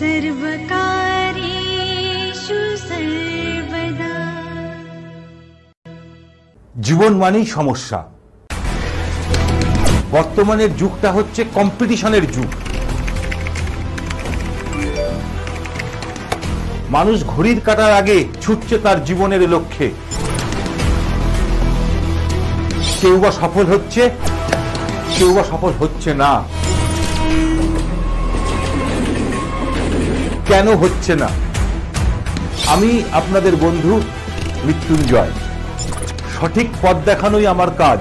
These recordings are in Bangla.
জীবন মানেই সমস্যা বর্তমানের যুগটা হচ্ছে কম্পিটিশনের যুগ মানুষ ঘড়ির কাটার আগে ছুটছে তার জীবনের লক্ষ্যে কেউ বা সফল হচ্ছে কেউ বা সফল হচ্ছে না কেন হচ্ছে না আমি আপনাদের বন্ধু মৃত্যুঞ্জয় সঠিক পথ দেখানোই আমার কাজ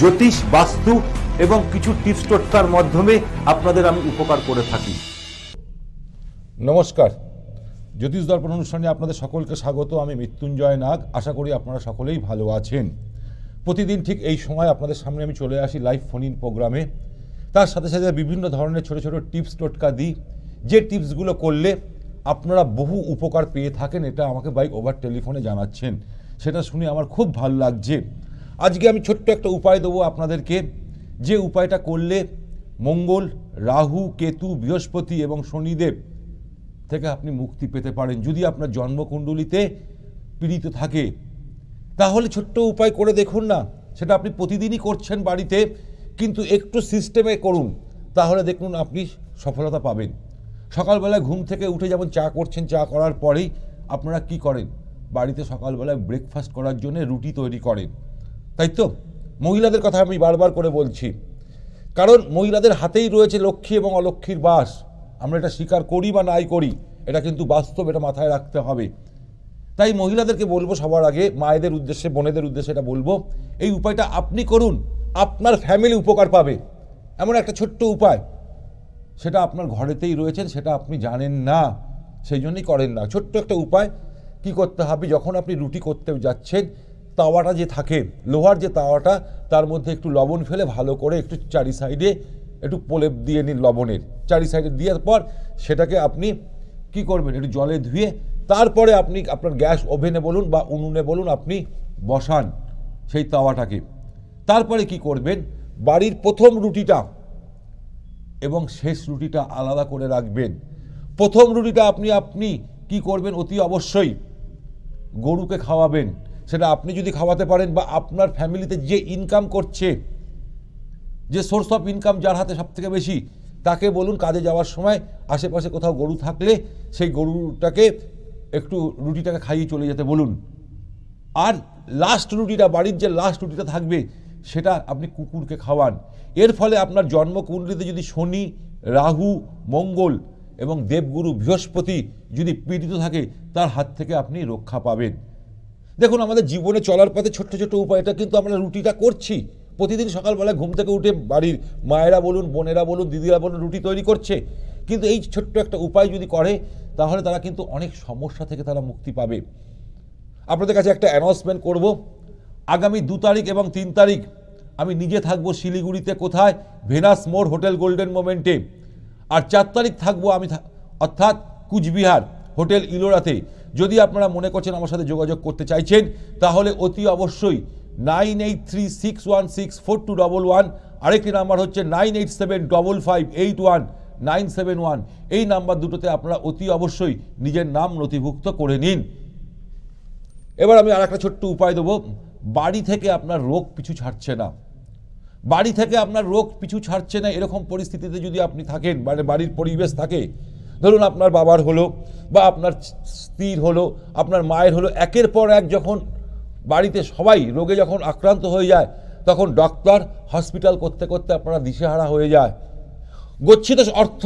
জ্যোতিষ বাস্তু এবং কিছু টিপস টোটকার মাধ্যমে আপনাদের আমি উপকার করে থাকি নমস্কার জ্যোতিষ দর্পণ অনুষ্ঠানে আপনাদের সকলকে স্বাগত আমি মৃত্যুঞ্জয় নাগ আশা করি আপনারা সকলেই ভালো আছেন প্রতিদিন ঠিক এই সময় আপনাদের সামনে আমি চলে আসি লাইভ ফোন ইন প্রোগ্রামে তার সাথে সাথে বিভিন্ন ধরনের ছোট ছোট টিপস টোটকা দিই যে টিপসগুলো করলে আপনারা বহু উপকার পেয়ে থাকেন এটা আমাকে বাইক ওভার টেলিফোনে জানাচ্ছেন সেটা শুনে আমার খুব ভালো লাগছে আজকে আমি ছোট্ট একটা উপায় দেবো আপনাদেরকে যে উপায়টা করলে মঙ্গল রাহু কেতু বৃহস্পতি এবং শনিদেব থেকে আপনি মুক্তি পেতে পারেন যদি আপনার জন্মকুণ্ডলিতে পীড়িত থাকে তাহলে ছোট্ট উপায় করে দেখুন না সেটা আপনি প্রতিদিনই করছেন বাড়িতে কিন্তু একটু সিস্টেমে করুন তাহলে দেখুন আপনি সফলতা পাবেন সকালবেলায় ঘুম থেকে উঠে যেমন চা করছেন চা করার পরেই আপনারা কি করেন বাড়িতে সকালবেলায় ব্রেকফাস্ট করার জন্য রুটি তৈরি করেন তাই তো মহিলাদের কথা আমি বারবার করে বলছি কারণ মহিলাদের হাতেই রয়েছে লক্ষ্মী এবং অলক্ষ্মীর বাস আমরা এটা স্বীকার করি বা নাই করি এটা কিন্তু বাস্তব এটা মাথায় রাখতে হবে তাই মহিলাদেরকে বলবো সবার আগে মায়েদের উদ্দেশ্যে বোনেদের উদ্দেশ্যে এটা বলবো এই উপায়টা আপনি করুন আপনার ফ্যামিলি উপকার পাবে এমন একটা ছোট্ট উপায় সেটা আপনার ঘরেতেই রয়েছেন সেটা আপনি জানেন না সেই জন্যই করেন না ছোট্ট একটা উপায় কি করতে হবে যখন আপনি রুটি করতে যাচ্ছেন তাওয়াটা যে থাকে লোহার যে তাওয়াটা তার মধ্যে একটু লবণ ফেলে ভালো করে একটু চারি সাইডে একটু পোলেপ দিয়ে নিন লবণের চারি সাইডে দেওয়ার পর সেটাকে আপনি কি করবেন একটু জলে ধুয়ে তারপরে আপনি আপনার গ্যাস ওভেনে বলুন বা উনুনে বলুন আপনি বসান সেই তাওয়াটাকে তারপরে কি করবেন বাড়ির প্রথম রুটিটা এবং শেষ রুটিটা আলাদা করে রাখবেন প্রথম রুটিটা আপনি আপনি কি করবেন অতি অবশ্যই গরুকে খাওয়াবেন সেটা আপনি যদি খাওয়াতে পারেন বা আপনার ফ্যামিলিতে যে ইনকাম করছে যে সোর্স অফ ইনকাম যার হাতে সবথেকে বেশি তাকে বলুন কাজে যাওয়ার সময় আশেপাশে কোথাও গরু থাকলে সেই গরুটাকে একটু রুটিটাকে খাইয়ে চলে যেতে বলুন আর লাস্ট রুটিটা বাড়ির যে লাস্ট রুটিটা থাকবে সেটা আপনি কুকুরকে খাওয়ান এর ফলে আপনার জন্মকুণ্ডলিতে যদি শনি রাহু মঙ্গল এবং দেবগুরু বৃহস্পতি যদি পীড়িত থাকে তার হাত থেকে আপনি রক্ষা পাবেন দেখুন আমাদের জীবনে চলার পথে ছোট্ট ছোট্ট উপায়টা কিন্তু আমরা রুটিটা করছি প্রতিদিন সকালবেলায় ঘুম থেকে উঠে বাড়ির মায়েরা বলুন বোনেরা বলুন দিদিরা বলুন রুটি তৈরি করছে কিন্তু এই ছোট্ট একটা উপায় যদি করে তাহলে তারা কিন্তু অনেক সমস্যা থেকে তারা মুক্তি পাবে আপনাদের কাছে একটা অ্যানাউন্সমেন্ট করবো আগামী দু তারিখ এবং তিন তারিখ আমি নিজে থাকবো শিলিগুড়িতে কোথায় ভেনাস মোড় হোটেল গোল্ডেন মোমেন্টে আর চার তারিখ থাকবো আমি অর্থাৎ কুচবিহার হোটেল ইলোরাতে যদি আপনারা মনে করছেন আমার সাথে যোগাযোগ করতে চাইছেন তাহলে অতি অবশ্যই nine eight three six one six four two double one আরেকটি নাম্বার হচ্ছে nine eight seven double five eight one nine seven one এই নাম্বার দুটোতে আপনারা অতি অবশ্যই নিজের নাম নথিভুক্ত করে নিন এবার আমি আর একটা ছোট্ট উপায় দেবো বাড়ি থেকে আপনার রোগ পিছু ছাড়ছে না বাড়ি থেকে আপনার রোগ পিছু ছাড়ছে না এরকম পরিস্থিতিতে যদি আপনি থাকেন মানে বাড়ির পরিবেশ থাকে ধরুন আপনার বাবার হলো বা আপনার স্ত্রীর হলো আপনার মায়ের হলো একের পর এক যখন বাড়িতে সবাই রোগে যখন আক্রান্ত হয়ে যায় তখন ডক্টর হসপিটাল করতে করতে আপনারা দিশেহারা হয়ে যায় গচ্ছিত অর্থ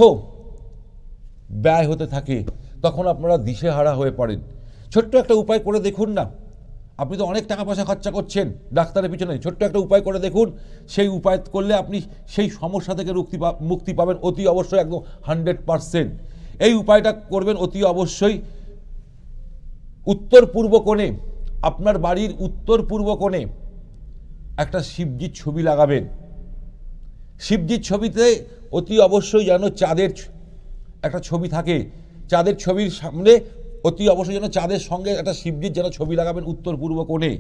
ব্যয় হতে থাকে তখন আপনারা দিশেহারা হয়ে পড়েন ছোট্ট একটা উপায় করে দেখুন না আপনি তো অনেক টাকা পয়সা খরচা করছেন ডাক্তারের পিছনে ছোট্ট একটা উপায় করে দেখুন সেই উপায় করলে আপনি সেই সমস্যা থেকে মুক্তি মুক্তি পাবেন অতি অবশ্যই একদম হান্ড্রেড পারসেন্ট এই উপায়টা করবেন অতি অবশ্যই উত্তর পূর্ব কোণে আপনার বাড়ির উত্তর পূর্ব কোণে একটা শিবজির ছবি লাগাবেন শিবজির ছবিতে অতি অবশ্যই যেন চাঁদের একটা ছবি থাকে চাঁদের ছবির সামনে অতি অবশ্যই যেন চাঁদের সঙ্গে একটা শিবজির যেন ছবি লাগাবেন উত্তর পূর্ব কোণে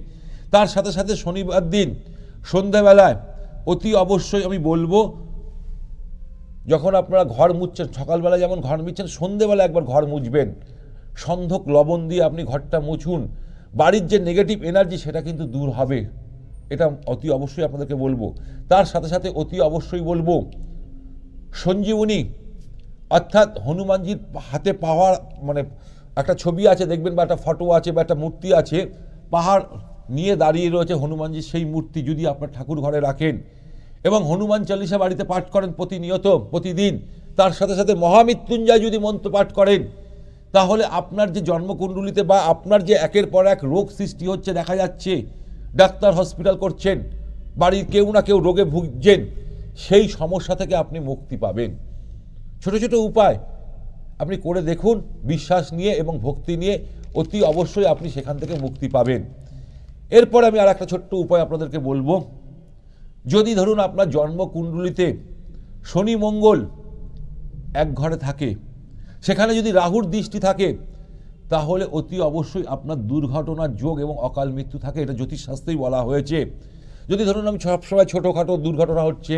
তার সাথে সাথে শনিবার দিন সন্ধ্যাবেলায় অতি অবশ্যই আমি বলবো যখন আপনারা ঘর মুছছেন সকালবেলা যেমন ঘর মুছছেন সন্ধেবেলা একবার ঘর মুছবেন সন্ধক লবণ দিয়ে আপনি ঘরটা মুছুন বাড়ির যে নেগেটিভ এনার্জি সেটা কিন্তু দূর হবে এটা অতি অবশ্যই আপনাদেরকে বলবো তার সাথে সাথে অতি অবশ্যই বলবো সঞ্জীবনী অর্থাৎ হনুমানজির হাতে পাওয়ার মানে একটা ছবি আছে দেখবেন বা একটা ফটো আছে বা একটা মূর্তি আছে পাহাড় নিয়ে দাঁড়িয়ে রয়েছে হনুমানজির সেই মূর্তি যদি আপনার ঠাকুর ঘরে রাখেন এবং হনুমান চালিসা বাড়িতে পাঠ করেন প্রতিনিয়ত প্রতিদিন তার সাথে সাথে মহামৃত্যুঞ্জয় যদি মন্ত্র পাঠ করেন তাহলে আপনার যে জন্মকুণ্ডলিতে বা আপনার যে একের পর এক রোগ সৃষ্টি হচ্ছে দেখা যাচ্ছে ডাক্তার হসপিটাল করছেন বাড়ির কেউ না কেউ রোগে ভুগছেন সেই সমস্যা থেকে আপনি মুক্তি পাবেন ছোট ছোট উপায় আপনি করে দেখুন বিশ্বাস নিয়ে এবং ভক্তি নিয়ে অতি অবশ্যই আপনি সেখান থেকে মুক্তি পাবেন এরপর আমি আর একটা ছোট্ট উপায় আপনাদেরকে বলবো যদি ধরুন আপনার জন্মকুণ্ডলিতে শনি মঙ্গল এক ঘরে থাকে সেখানে যদি রাহুর দৃষ্টি থাকে তাহলে অতি অবশ্যই আপনার দুর্ঘটনার যোগ এবং অকাল মৃত্যু থাকে এটা জ্যোতিষশাস্ত্রেই বলা হয়েছে যদি ধরুন আমি সবসময় ছোটোখাটো দুর্ঘটনা হচ্ছে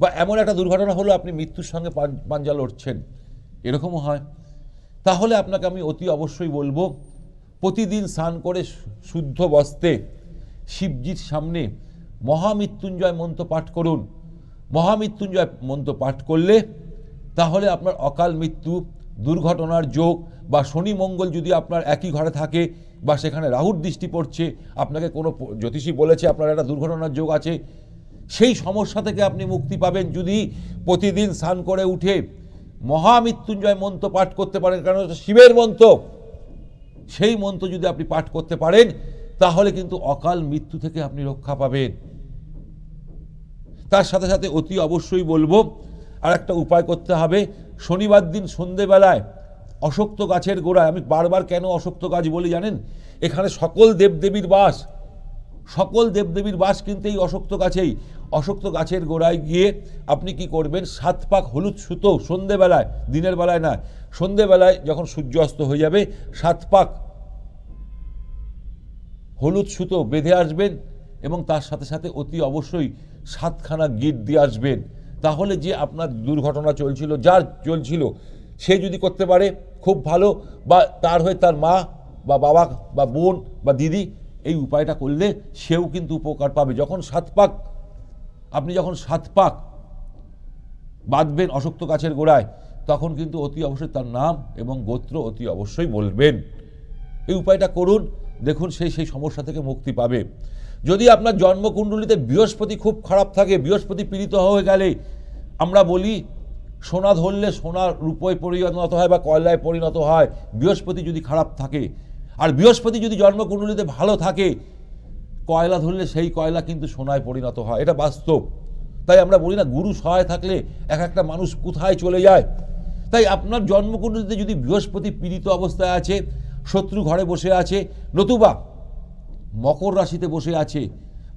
বা এমন একটা দুর্ঘটনা হলো আপনি মৃত্যুর সঙ্গে পাঞ্জা লড়ছেন এরকমও হয় তাহলে আপনাকে আমি অতি অবশ্যই বলবো প্রতিদিন স্নান করে শুদ্ধ বস্তে শিবজির সামনে মহামৃত্যুঞ্জয় মন্ত্র পাঠ করুন মহামৃত্যুঞ্জয় মন্ত্র পাঠ করলে তাহলে আপনার অকাল মৃত্যু দুর্ঘটনার যোগ বা শনি মঙ্গল যদি আপনার একই ঘরে থাকে বা সেখানে রাহুর দৃষ্টি পড়ছে আপনাকে কোনো জ্যোতিষী বলেছে আপনার একটা দুর্ঘটনার যোগ আছে সেই সমস্যা থেকে আপনি মুক্তি পাবেন যদি প্রতিদিন স্নান করে উঠে মহামৃত্যুঞ্জয় মন্ত্র পাঠ করতে পারেন কারণ শিবের মন্ত্র সেই মন্ত্র যদি আপনি পাঠ করতে পারেন তাহলে কিন্তু অকাল মৃত্যু থেকে আপনি রক্ষা পাবেন তার সাথে সাথে অতি অবশ্যই বলবো আর একটা উপায় করতে হবে শনিবার দিন সন্ধেবেলায় অশক্ত গাছের গোড়ায় আমি বারবার কেন অশক্ত গাছ বলি জানেন এখানে সকল দেবদেবীর বাস সকল দেবদেবীর বাস কিন্তু এই অশক্ত গাছেই অশক্ত গাছের গোড়ায় গিয়ে আপনি কি করবেন সাত পাক হলুদ সুতো সন্ধেবেলায় দিনের বেলায় না সন্ধেবেলায় যখন সূর্য অস্ত হয়ে যাবে সাত পাক হলুদ সুতো বেঁধে আসবেন এবং তার সাথে সাথে অতি অবশ্যই সাতখানা গিট দিয়ে আসবেন তাহলে যে আপনার দুর্ঘটনা চলছিল যার চলছিল সে যদি করতে পারে খুব ভালো বা তার হয়ে তার মা বা বাবা বা বোন বা দিদি এই উপায়টা করলে সেও কিন্তু উপকার পাবে যখন সাত পাক আপনি যখন সাত পাক বাঁধবেন অশক্ত গাছের গোড়ায় তখন কিন্তু অতি অবশ্যই তার নাম এবং গোত্র অতি অবশ্যই বলবেন এই উপায়টা করুন দেখুন সেই সেই সমস্যা থেকে মুক্তি পাবে যদি আপনার জন্মকুণ্ডলিতে বৃহস্পতি খুব খারাপ থাকে বৃহস্পতি পীড়িত হয়ে গেলে আমরা বলি সোনা ধরলে সোনা রূপোয় পরিণত হয় বা কয়লায় পরিণত হয় বৃহস্পতি যদি খারাপ থাকে আর বৃহস্পতি যদি জন্মকুণ্ডলিতে ভালো থাকে কয়লা ধরলে সেই কয়লা কিন্তু সোনায় পরিণত হয় এটা বাস্তব তাই আমরা বলি না গুরু সহায় থাকলে এক একটা মানুষ কোথায় চলে যায় তাই আপনার জন্মকুণ্ডলিতে যদি বৃহস্পতি পীড়িত অবস্থায় আছে শত্রু ঘরে বসে আছে নতুবা মকর রাশিতে বসে আছে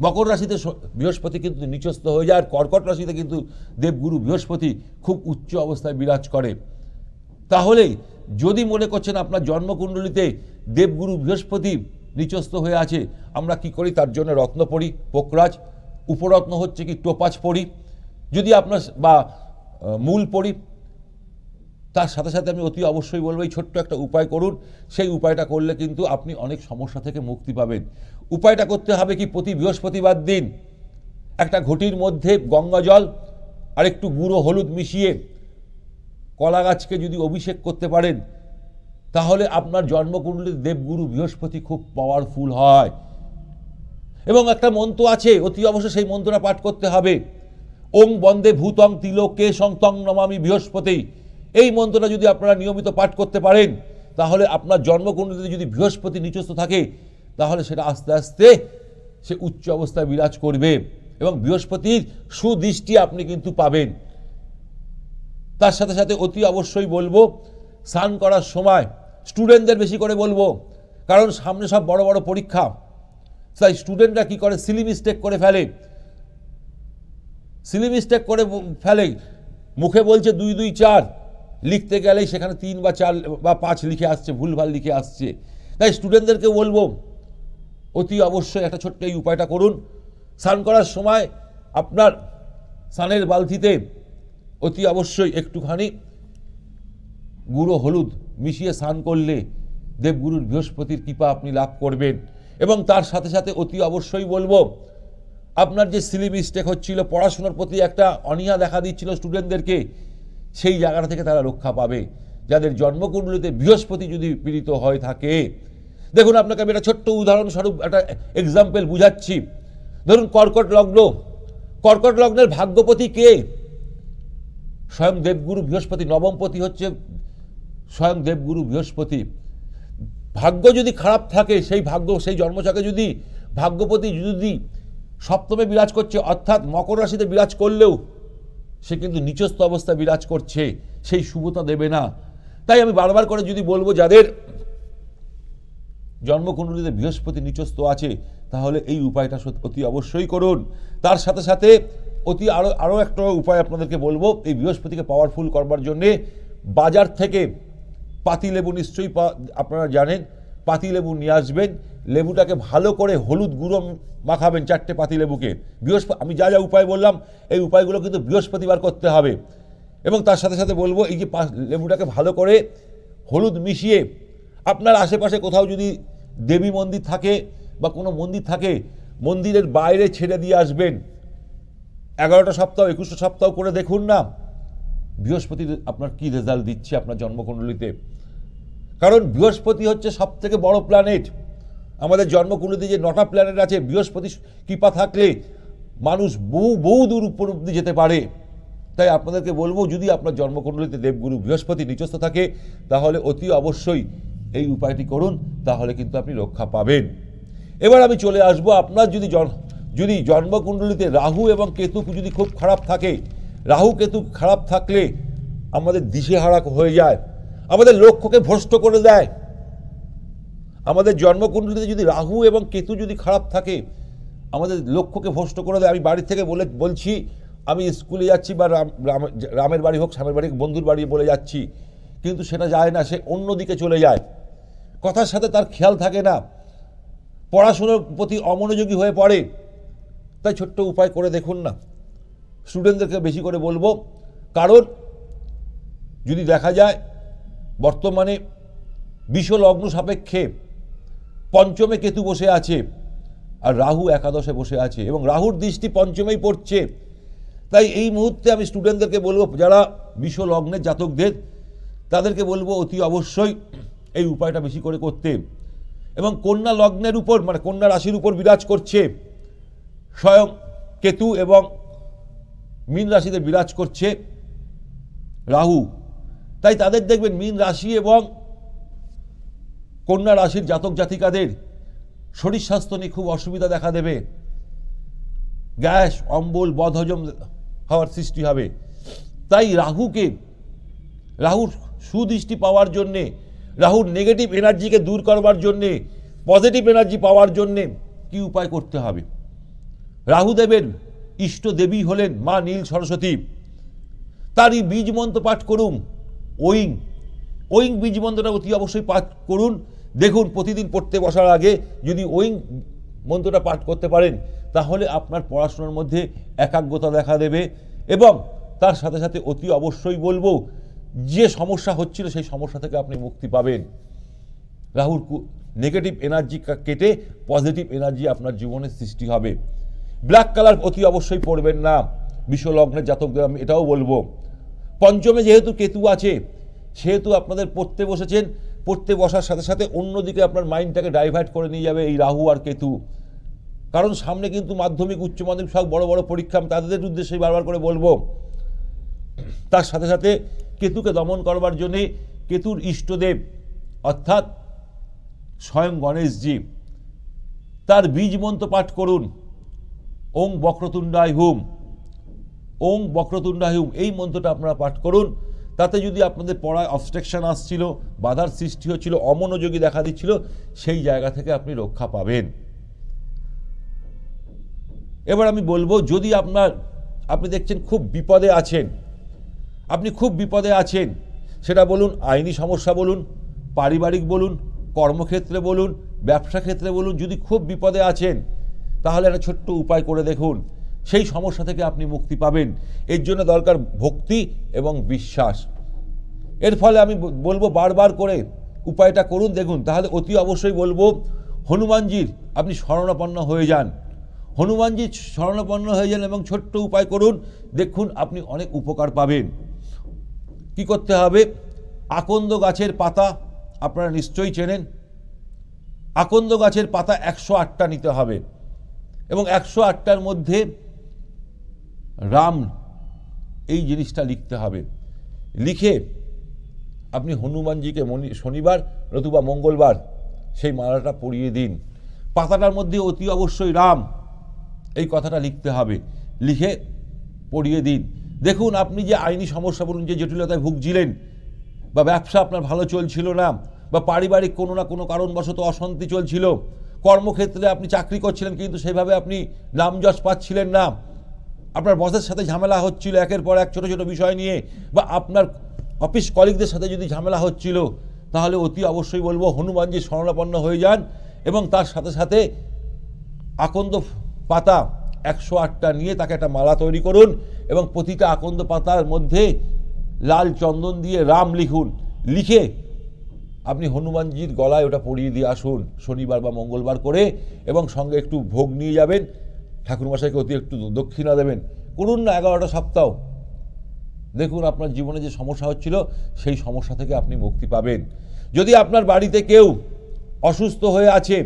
মকর রাশিতে বৃহস্পতি কিন্তু নিচস্থ হয়ে যায় আর কর্কট রাশিতে কিন্তু দেবগুরু বৃহস্পতি খুব উচ্চ অবস্থায় বিরাজ করে তাহলে যদি মনে করছেন আপনার জন্মকুণ্ডলিতে দেবগুরু বৃহস্পতি নিচস্ত হয়ে আছে আমরা কি করি তার জন্য রত্ন পড়ি পোকরাজ উপরত্ন হচ্ছে কি টোপাজ পড়ি যদি আপনার বা মূল পড়ি তার সাথে সাথে আমি অতি অবশ্যই বলবো এই ছোট্ট একটা উপায় করুন সেই উপায়টা করলে কিন্তু আপনি অনেক সমস্যা থেকে মুক্তি পাবেন উপায়টা করতে হবে কি প্রতি বৃহস্পতিবার দিন একটা ঘটির মধ্যে গঙ্গা জল আর একটু গুঁড়ো হলুদ মিশিয়ে কলা গাছকে যদি অভিষেক করতে পারেন তাহলে আপনার জন্মকুণ্ডলীর দেবগুরু বৃহস্পতি খুব পাওয়ারফুল হয় এবং একটা মন্ত্র আছে অতি অবশ্য সেই মন্ত্রটা পাঠ করতে হবে ওং বন্দে ভূতং তিলকে সংতং নমামি বৃহস্পতি এই মন্ত্রটা যদি আপনারা নিয়মিত পাঠ করতে পারেন তাহলে আপনার জন্মকুণ্ডলিতে যদি বৃহস্পতি নিচস্ত থাকে তাহলে সেটা আস্তে আস্তে সে উচ্চ অবস্থায় বিরাজ করবে এবং বৃহস্পতির সুদৃষ্টি আপনি কিন্তু পাবেন তার সাথে সাথে অতি অবশ্যই বলবো স্নান করার সময় স্টুডেন্টদের বেশি করে বলবো কারণ সামনে সব বড় বড় পরীক্ষা তাই স্টুডেন্টরা কি করে সিলি মিস্টেক করে ফেলে সিলি মিস্টেক করে ফেলে মুখে বলছে দুই দুই চার লিখতে গেলেই সেখানে তিন বা চার বা পাঁচ লিখে আসছে ভুলভাল লিখে আসছে তাই স্টুডেন্টদেরকে বলবো অতি অবশ্যই একটা ছোট্ট এই উপায়টা করুন স্নান করার সময় আপনার স্নানের বালতিতে অতি অবশ্যই একটুখানি গুঁড়ো হলুদ মিশিয়ে স্নান করলে দেবগুরুর বৃহস্পতির কৃপা আপনি লাভ করবেন এবং তার সাথে সাথে অতি অবশ্যই বলবো আপনার যে সিলি মিস্টেক হচ্ছিল পড়াশোনার প্রতি একটা অনীহা দেখা দিচ্ছিল স্টুডেন্টদেরকে সেই জায়গাটা থেকে তারা রক্ষা পাবে যাদের জন্মকুণ্ডলিতে বৃহস্পতি যদি পীড়িত হয়ে থাকে দেখুন আপনাকে আমি একটা ছোট্ট উদাহরণস্বরূপ একটা এক্সাম্পল বুঝাচ্ছি ধরুন কর্কট লগ্ন কর্কট লগ্নের ভাগ্যপতি কে স্বয়ং দেবগুরু বৃহস্পতি নবমপতি হচ্ছে স্বয়ং দেবগুরু বৃহস্পতি ভাগ্য যদি খারাপ থাকে সেই ভাগ্য সেই জন্মচাকে যদি ভাগ্যপতি যদি সপ্তমে বিরাজ করছে অর্থাৎ মকর রাশিতে বিরাজ করলেও সে কিন্তু নিচস্থ অবস্থা বিরাজ করছে সেই শুভতা দেবে না তাই আমি বারবার করে যদি বলবো যাদের জন্মকুণ্ডলীতে বৃহস্পতি নিচস্থ আছে তাহলে এই উপায়টা অতি অবশ্যই করুন তার সাথে সাথে অতি আরও আরও একটা উপায় আপনাদেরকে বলবো এই বৃহস্পতিকে পাওয়ারফুল করবার জন্যে বাজার থেকে পাতিলেবু নিশ্চয়ই আপনারা জানেন পাতিলেবু নিয়ে আসবেন লেবুটাকে ভালো করে হলুদ গুঁড়ো মাখাবেন চারটে পাতিলেবুকে বৃহস্পতি আমি যা যা উপায় বললাম এই উপায়গুলো কিন্তু বৃহস্পতিবার করতে হবে এবং তার সাথে সাথে বলবো এই যে লেবুটাকে ভালো করে হলুদ মিশিয়ে আপনার আশেপাশে কোথাও যদি দেবী মন্দির থাকে বা কোনো মন্দির থাকে মন্দিরের বাইরে ছেড়ে দিয়ে আসবেন এগারোটা সপ্তাহ একুশটা সপ্তাহ করে দেখুন না বৃহস্পতি আপনার কি রেজাল্ট দিচ্ছে আপনার জন্মকুণ্ডলিতে কারণ বৃহস্পতি হচ্ছে সব থেকে বড় প্ল্যানেট আমাদের জন্মকুণ্ডলিতে যে নটা প্ল্যানেট আছে বৃহস্পতি কৃপা থাকলে মানুষ বহু বহু দূর উপর অব্দি যেতে পারে তাই আপনাদেরকে বলবো যদি আপনার জন্মকুণ্ডলিতে দেবগুরু বৃহস্পতি নিচস্থ থাকে তাহলে অতি অবশ্যই এই উপায়টি করুন তাহলে কিন্তু আপনি রক্ষা পাবেন এবার আমি চলে আসব আপনার যদি জন যদি জন্মকুণ্ডলিতে রাহু এবং কেতু যদি খুব খারাপ থাকে রাহু কেতু খারাপ থাকলে আমাদের দিশেহারা হয়ে যায় আমাদের লক্ষ্যকে ভ্রষ্ট করে দেয় আমাদের জন্মকুণ্ডলিতে যদি রাহু এবং কেতু যদি খারাপ থাকে আমাদের লক্ষ্যকে ভ্রষ্ট করে দেয় আমি বাড়ি থেকে বলে বলছি আমি স্কুলে যাচ্ছি বা রাম রামের বাড়ি হোক স্বামের বাড়ি হোক বন্ধুর বাড়ি বলে যাচ্ছি কিন্তু সেটা যায় না সে অন্য দিকে চলে যায় কথার সাথে তার খেয়াল থাকে না পড়াশুনোর প্রতি অমনোযোগী হয়ে পড়ে তাই ছোট্ট উপায় করে দেখুন না স্টুডেন্টদেরকে বেশি করে বলবো কারণ যদি দেখা যায় বর্তমানে লগ্ন সাপেক্ষে পঞ্চমে কেতু বসে আছে আর রাহু একাদশে বসে আছে এবং রাহুর দৃষ্টি পঞ্চমেই পড়ছে তাই এই মুহূর্তে আমি স্টুডেন্টদেরকে বলবো যারা লগ্নের জাতকদের তাদেরকে বলবো অতি অবশ্যই এই উপায়টা বেশি করে করতে এবং কন্যা লগ্নের উপর মানে কন্যা রাশির উপর বিরাজ করছে স্বয়ং কেতু এবং মীন রাশিতে বিরাজ করছে রাহু তাই তাদের দেখবেন মীন রাশি এবং কন্যা রাশির জাতক জাতিকাদের শরীর স্বাস্থ্য নিয়ে খুব অসুবিধা দেখা দেবে গ্যাস অম্বল বদহজম হওয়ার সৃষ্টি হবে তাই রাহুকে রাহুর সুদৃষ্টি পাওয়ার জন্যে রাহুর নেগেটিভ এনার্জিকে দূর করবার জন্যে পজিটিভ এনার্জি পাওয়ার জন্যে কি উপায় করতে হবে রাহু দেবের ইষ্ট দেবী হলেন মা নীল সরস্বতী তারই বীজমন্ত্র পাঠ করুন ওইং ওইং বীজমন্ত্রটা অতি অবশ্যই পাঠ করুন দেখুন প্রতিদিন পড়তে বসার আগে যদি ওইং মন্ত্রটা পাঠ করতে পারেন তাহলে আপনার পড়াশোনার মধ্যে একাগ্রতা দেখা দেবে এবং তার সাথে সাথে অতি অবশ্যই বলবো যে সমস্যা হচ্ছিল সেই সমস্যা থেকে আপনি মুক্তি পাবেন রাহুর নেগেটিভ এনার্জি কেটে পজিটিভ এনার্জি আপনার জীবনে সৃষ্টি হবে ব্ল্যাক কালার অতি অবশ্যই পড়বেন না বিশ্বলগ্নের জাতকদের আমি এটাও বলবো পঞ্চমে যেহেতু কেতু আছে সেহেতু আপনাদের পড়তে বসেছেন পড়তে বসার সাথে সাথে অন্যদিকে আপনার মাইন্ডটাকে ডাইভার্ট করে নিয়ে যাবে এই রাহু আর কেতু কারণ সামনে কিন্তু মাধ্যমিক উচ্চ মাধ্যমিক সব বড় বড় পরীক্ষা তাদের উদ্দেশ্যে বারবার করে বলবো তার সাথে সাথে কেতুকে দমন করবার জন্যে কেতুর ইষ্টদেব অর্থাৎ স্বয়ং গণেশজি তার বীজ মন্ত্র পাঠ করুন ওং বক্রতুণ্ডাই হুম ওং বক্রতুণ্ডাই হুম এই মন্ত্রটা আপনারা পাঠ করুন তাতে যদি আপনাদের পড়ায় অবস্ট্রাকশান আসছিল বাধার সৃষ্টি হচ্ছিল অমনোযোগী দেখা দিচ্ছিল সেই জায়গা থেকে আপনি রক্ষা পাবেন এবার আমি বলবো যদি আপনার আপনি দেখছেন খুব বিপদে আছেন আপনি খুব বিপদে আছেন সেটা বলুন আইনি সমস্যা বলুন পারিবারিক বলুন কর্মক্ষেত্রে বলুন ব্যবসা ক্ষেত্রে বলুন যদি খুব বিপদে আছেন তাহলে একটা ছোট্ট উপায় করে দেখুন সেই সমস্যা থেকে আপনি মুক্তি পাবেন এর জন্য দরকার ভক্তি এবং বিশ্বাস এর ফলে আমি বলবো বারবার করে উপায়টা করুন দেখুন তাহলে অতি অবশ্যই বলবো হনুমানজির আপনি স্মরণাপন্ন হয়ে যান হনুমানজি স্মরণাপন্ন হয়ে যান এবং ছোট্ট উপায় করুন দেখুন আপনি অনেক উপকার পাবেন কি করতে হবে আকন্দ গাছের পাতা আপনারা নিশ্চয়ই চেনেন আকন্দ গাছের পাতা একশো আটটা নিতে হবে এবং একশো আটটার মধ্যে রাম এই জিনিসটা লিখতে হবে লিখে আপনি হনুমানজিকে মনি শনিবার নতুবা মঙ্গলবার সেই মালাটা পরিয়ে দিন পাতাটার মধ্যে অতি অবশ্যই রাম এই কথাটা লিখতে হবে লিখে পড়িয়ে দিন দেখুন আপনি যে আইনি সমস্যা বলুন যে জটিলতায় ভুগছিলেন বা ব্যবসা আপনার ভালো চলছিল না বা পারিবারিক কোনো না কোনো কারণবশত অশান্তি চলছিল কর্মক্ষেত্রে আপনি চাকরি করছিলেন কিন্তু সেভাবে আপনি নাম যশ পাচ্ছিলেন না আপনার বসের সাথে ঝামেলা হচ্ছিল একের পর এক ছোট ছোট বিষয় নিয়ে বা আপনার অফিস কলিগদের সাথে যদি ঝামেলা হচ্ছিল তাহলে অতি অবশ্যই বলবো হনুমানজি স্মরণাপন্ন হয়ে যান এবং তার সাথে সাথে আকন্দ পাতা একশো আটটা নিয়ে তাকে একটা মালা তৈরি করুন এবং প্রতিটা আকন্দ পাতার মধ্যে লাল চন্দন দিয়ে রাম লিখুন লিখে আপনি হনুমানজির গলায় ওটা পরিয়ে দিয়ে আসুন শনিবার বা মঙ্গলবার করে এবং সঙ্গে একটু ভোগ নিয়ে যাবেন ঠাকুরমশাইকে অতি একটু দক্ষিণা দেবেন করুন না এগারোটা সপ্তাহ দেখুন আপনার জীবনে যে সমস্যা হচ্ছিল সেই সমস্যা থেকে আপনি মুক্তি পাবেন যদি আপনার বাড়িতে কেউ অসুস্থ হয়ে আছে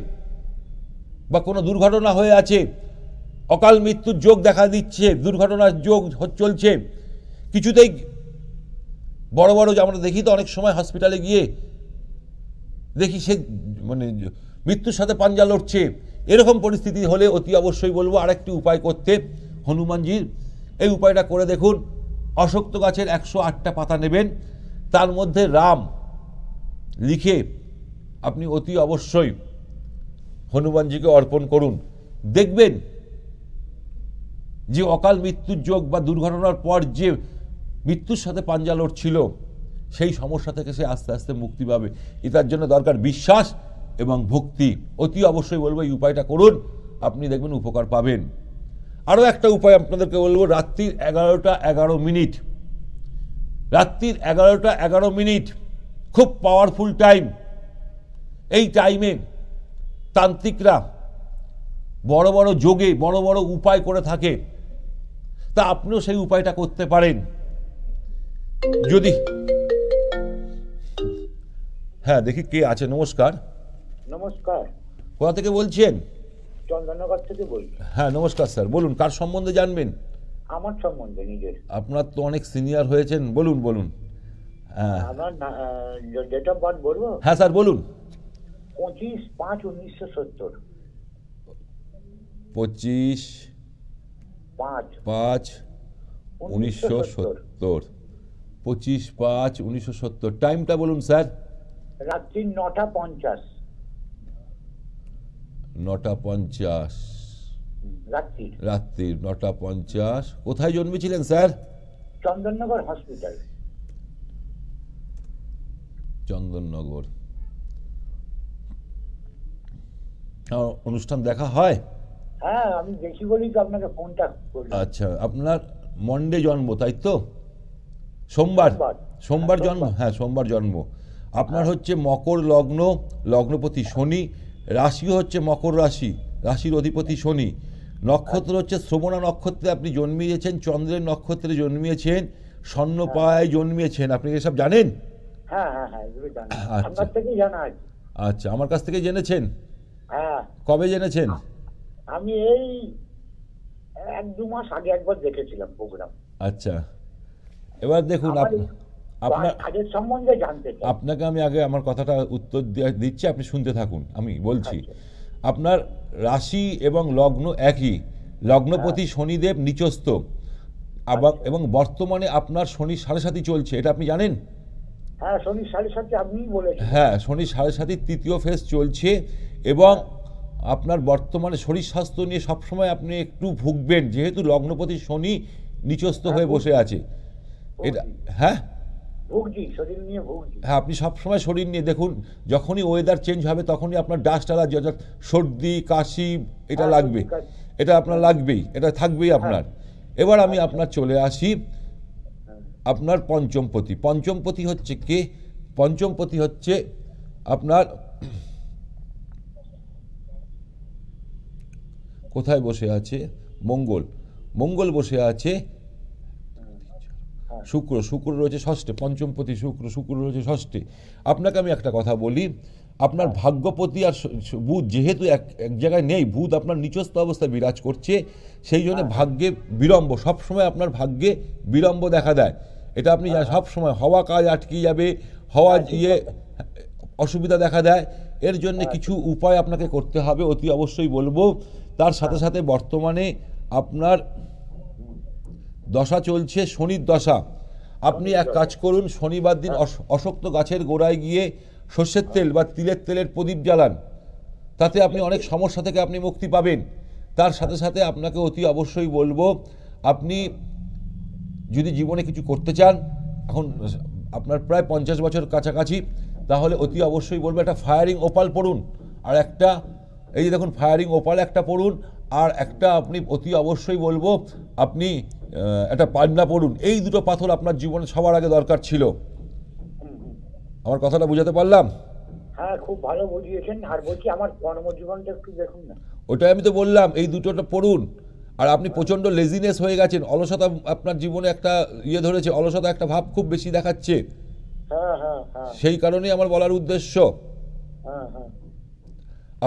বা কোনো দুর্ঘটনা হয়ে আছে অকাল মৃত্যুর যোগ দেখা দিচ্ছে দুর্ঘটনার যোগ চলছে কিছুতেই বড় বড় আমরা দেখি তো অনেক সময় হসপিটালে গিয়ে দেখি সে মানে মৃত্যুর সাথে পাঞ্জা লড়ছে এরকম পরিস্থিতি হলে অতি অবশ্যই বলবো আরেকটি উপায় করতে হনুমানজির এই উপায়টা করে দেখুন অশক্ত গাছের একশো আটটা পাতা নেবেন তার মধ্যে রাম লিখে আপনি অতি অবশ্যই হনুমানজিকে অর্পণ করুন দেখবেন যে অকাল মৃত্যুর যোগ বা দুর্ঘটনার পর যে মৃত্যুর সাথে পাঞ্জা লড়ছিল সেই সমস্যা থেকে সে আস্তে আস্তে মুক্তি পাবে এটার জন্য দরকার বিশ্বাস এবং ভক্তি অতি অবশ্যই বলবো এই উপায়টা করুন আপনি দেখবেন উপকার পাবেন আরও একটা উপায় আপনাদেরকে বলবো রাত্রির এগারোটা এগারো মিনিট রাত্রির এগারোটা এগারো মিনিট খুব পাওয়ারফুল টাইম এই টাইমে তান্ত্রিকরা বড় বড় যোগে বড় বড় উপায় করে থাকে তা আপনিও সেই উপায়টা করতে পারেন যদি হ্যাঁ দেখি কে আছে নমস্কার নমস্কার কোথা থেকে বলছেন চন্দননগর থেকে বলছি হ্যাঁ নমস্কার স্যার বলুন কার সম্বন্ধে জানবেন আমার সম্বন্ধে নিজের আপনার তো অনেক সিনিয়র হয়েছেন বলুন বলুন হ্যাঁ। আমার ডেট অফ বার্থ বলবো হ্যাঁ স্যার বলুন পঁচিশ পাঁচ উনিশশো সত্তর পঁচিশ পাঁচ পাঁচ উনিশশো সত্তর পঁচিশ পাঁচ উনিশশো সত্তর টাইমটা বলুন স্যার রাত্রি নটা পঞ্চাশ নটা পঞ্চাশ রাত্রির নটা পঞ্চাশ কোথায় জন্মেছিলেন স্যার চন্দননগর হসপিটাল চন্দননগর অনুষ্ঠান দেখা হয় হ্যাঁ আমি দেখি বলি তো আপনাকে ফোনটা আচ্ছা আপনার মন্ডে জন্ম তাই তো সোমবার সোমবার হ্যাঁ, জন্ম হ্যাঁ সোমবার জন্ম আপনার হচ্ছে মকর লগ্ন লগ্নপতি শনি রাশিও হচ্ছে মকর রাশি রাশির অধিপতি শনি নক্ষত্র হচ্ছে শ্রবণা নক্ষত্রে আপনি জন্মিয়েছেন চন্দ্রের নক্ষত্রে জন্মিয়েছেন স্বর্ণপায় জন্মিয়েছেন আপনি এসব জানেন হ্যাঁ, হ্যাঁ, হ্যাঁ, আচ্ছা।, আচ্ছা আমার কাছ থেকে জেনেছেন কবে জেনেছেন আমি এই এক দু মাস আগে একবার দেখেছিলাম প্রোগ্রাম আচ্ছা এবার দেখুন আপনি সম্বন্ধে আপনাকে আমি আগে আমার কথাটা উত্তর দিচ্ছি আপনি শুনতে থাকুন আমি বলছি আচ্ছা। আপনার রাশি এবং লগ্ন একই লগ্নপতি হ্যাঁ। শনিদেব নিচস্থ আচ্ছা। এবং বর্তমানে আপনার শনি সাড়ে সাথী চলছে এটা আপনি জানেন হ্যাঁ শনি সাড়ে সাথী হ্যাঁ সাড়ে তৃতীয় ফেজ চলছে এবং আপনার বর্তমানে শরীর স্বাস্থ্য নিয়ে সবসময় আপনি একটু ভুগবেন যেহেতু লগ্নপতি শনি নিচস্থ হয়ে হ্যাঁ, বসে আছে এটা হ্যাঁ হ্যাঁ আপনি সবসময় শরীর নিয়ে দেখুন যখনই ওয়েদার চেঞ্জ হবে তখনই আপনার ডাস্ট অ্যালার্জি অর্থাৎ সর্দি কাশি এটা হ্যাঁ, লাগবে এটা আপনার লাগবেই এটা থাকবেই হ্যাঁ। আপনার এবার আমি আপনার চলে আসি হ্যাঁ। আপনার পঞ্চমপতি পঞ্চমপতি হচ্ছে কে পঞ্চমপতি হচ্ছে আপনার কোথায় বসে আছে মঙ্গল মঙ্গল বসে আছে শুক্র শুক্র রয়েছে ষষ্ঠে পঞ্চমপতি শুক্র শুক্র রয়েছে ষষ্ঠে আপনাকে আমি একটা কথা বলি আপনার ভাগ্যপতি আর বুধ যেহেতু এক এক জায়গায় নেই বুধ আপনার নিচস্থ অবস্থায় বিরাজ করছে সেই জন্য হ্যাঁ। ভাগ্যে বিলম্ব সবসময় আপনার ভাগ্যে বিলম্ব দেখা দেয় এটা আপনি হ্যাঁ। সবসময় হওয়া কাজ আটকে যাবে হওয়া হ্যাঁ, ইয়ে অসুবিধা দেখা দেয় এর জন্য কিছু উপায় আপনাকে করতে হবে অতি অবশ্যই বলবো তার সাথে সাথে বর্তমানে আপনার দশা চলছে শনির দশা আপনি এক কাজ করুন শনিবার দিন হ্যাঁ। অশক্ত গাছের গোড়ায় গিয়ে সর্ষের তেল বা তিলের তেলের প্রদীপ জ্বালান তাতে আপনি অনেক সমস্যা থেকে আপনি মুক্তি পাবেন তার সাথে সাথে আপনাকে অতি অবশ্যই বলবো আপনি যদি জীবনে কিছু করতে চান এখন আপনার প্রায় পঞ্চাশ বছর কাছাকাছি তাহলে অতি অবশ্যই বলবো একটা ফায়ারিং ওপাল পড়ুন আর একটা এই যে দেখুন ফায়ারিং ওপাল একটা পড়ুন আর একটা আপনি অতি অবশ্যই বলবো আপনি একটা পান্না পড়ুন এই দুটো পাথর আপনার জীবনে সবার আগে দরকার ছিল আমার কথাটা বুঝাতে পারলাম হ্যাঁ খুব ভালো বুঝিয়েছেন আর বলছি আমার কর্মজীবনটা একটু দেখুন না ওটাই আমি তো বললাম এই দুটোটা পড়ুন আর আপনি প্রচণ্ড লেজিনেস হয়ে গেছেন অলসতা আপনার জীবনে একটা ইয়ে ধরেছে অলসতা একটা ভাব খুব বেশি দেখাচ্ছে হ্যাঁ, হ্যাঁ, হ্যাঁ। সেই কারণেই আমার বলার উদ্দেশ্য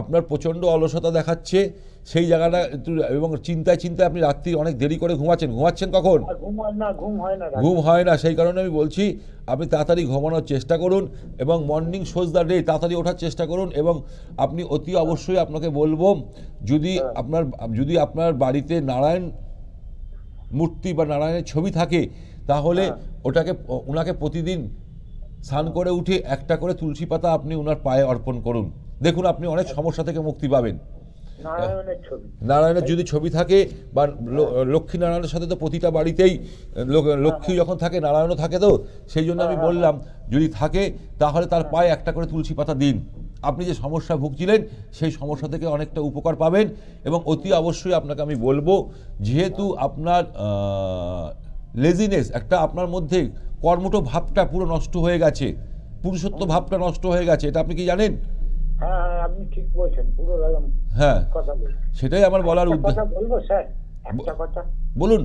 আপনার প্রচণ্ড অলসতা দেখাচ্ছে সেই জায়গাটা একটু এবং চিন্তায় চিন্তায় আপনি রাত্রি অনেক দেরি করে ঘুমাচ্ছেন ঘুমাচ্ছেন কখন ঘুম হয় না সেই কারণে আমি বলছি আপনি তাড়াতাড়ি ঘুমানোর চেষ্টা করুন এবং মর্নিং শোজ দ্য ডে তাড়াতাড়ি ওঠার চেষ্টা করুন এবং আপনি অতি অবশ্যই আপনাকে বলবো যদি হ্যাঁ। আপনার যদি আপনার বাড়িতে নারায়ণ মূর্তি বা নারায়ণের ছবি থাকে তাহলে হ্যাঁ। ওটাকে ওনাকে প্রতিদিন স্নান করে উঠে একটা করে তুলসী পাতা আপনি ওনার পায়ে অর্পণ করুন দেখুন আপনি অনেক হ্যাঁ। সমস্যা থেকে মুক্তি পাবেন নারায়ণের যদি ছবি থাকে বা লক্ষ্মী নারায়ণের সাথে তো প্রতিটা বাড়িতেই লক্ষ্মী যখন থাকে নারায়ণও থাকে তো সেই জন্য আমি বললাম যদি থাকে তাহলে তার পায়ে একটা করে তুলসী পাতা দিন আপনি যে সমস্যা ভুগছিলেন সেই সমস্যা থেকে অনেকটা উপকার পাবেন এবং অতি অবশ্যই আপনাকে আমি বলবো যেহেতু আপনার লেজিনেস একটা আপনার মধ্যে কর্মঠ ভাবটা পুরো নষ্ট হয়ে গেছে পুরুষত্ব ভাবটা নষ্ট হয়ে গেছে এটা আপনি কি জানেন হ্যাঁ, হ্যাঁ আপনি ঠিক বলছেন পুরো একদম হ্যাঁ কথা বলছেন সেটাই আমার বলার বলবো বলুন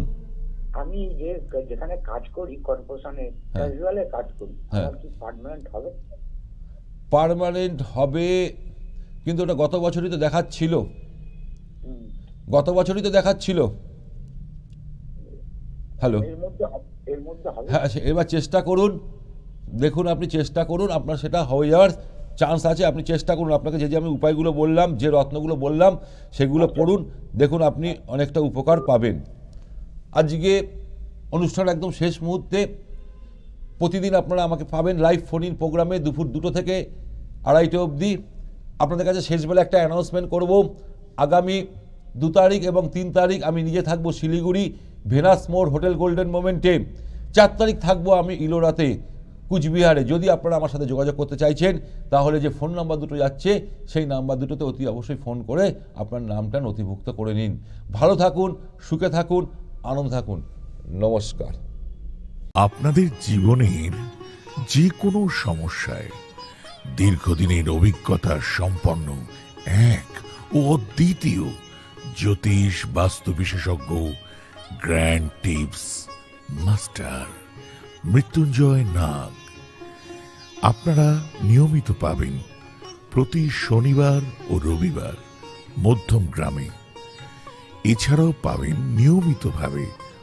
আমি যে যেখানে কাজ করি কর্পোরেশনে ক্যাজুয়ালে কাজ করি হ্যাঁ। আমার কি পার্মানেন্ট হবে পার্মানেন্ট হবে কিন্তু ওটা গত বছরই তো দেখাচ্ছিল গত বছরই তো দেখাচ্ছিল হ্যালো হ্যাঁ এবার চেষ্টা করুন দেখুন আপনি চেষ্টা করুন আপনার সেটা হয়ে যাওয়ার চান্স আছে আপনি চেষ্টা করুন আপনাকে যে যে আমি উপায়গুলো বললাম যে রত্নগুলো বললাম সেগুলো আচ্ছা। পড়ুন দেখুন আপনি অনেকটা উপকার পাবেন আজকে অনুষ্ঠান একদম শেষ মুহূর্তে প্রতিদিন আপনারা আমাকে পাবেন লাইভ ফোন ইন প্রোগ্রামে দুপুর দুটো থেকে আড়াইটে অবধি আপনাদের কাছে শেষবেলা একটা অ্যানাউন্সমেন্ট করব আগামী দু তারিখ এবং তিন তারিখ আমি নিজে থাকবো শিলিগুড়ি ভেনাস মোড় হোটেল গোল্ডেন মোমেন্টে চার তারিখ থাকবো আমি ইলোরাতে কুচবিহারে যদি আপনারা আমার সাথে যোগাযোগ করতে চাইছেন তাহলে যে ফোন নাম্বার দুটো যাচ্ছে সেই নাম্বার দুটোতে অতি অবশ্যই ফোন করে আপনার নামটা নথিভুক্ত করে নিন ভালো থাকুন সুখে থাকুন আনন্দ থাকুন নমস্কার আপনাদের জীবনের যে কোনো সমস্যায় দীর্ঘদিনের অভিজ্ঞতা সম্পন্ন এক ও অদ্বিতীয় জ্যোতিষ বাস্তু বিশেষজ্ঞ grand tips master Mrityunjay Nag আপনারা নিয়মিত পাবেন প্রতি শনিবার ও রবিবার মধ্যম গ্রামে এছাড়াও পাবেন নিয়মিতভাবে